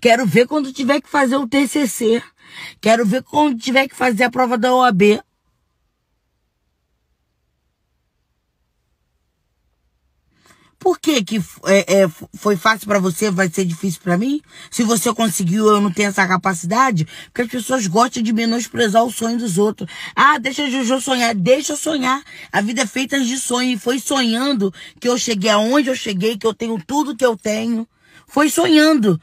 Quero ver quando tiver que fazer o TCC. Quero ver quando tiver que fazer a prova da OAB. Por que, que é, é, foi fácil para você, vai ser difícil para mim? Se você conseguiu, eu não tenho essa capacidade? Porque as pessoas gostam de menosprezar o sonho dos outros. Ah, deixa a Juju sonhar, deixa eu sonhar. A vida é feita de sonho. E foi sonhando que eu cheguei aonde eu cheguei, que eu tenho tudo que eu tenho. Foi sonhando.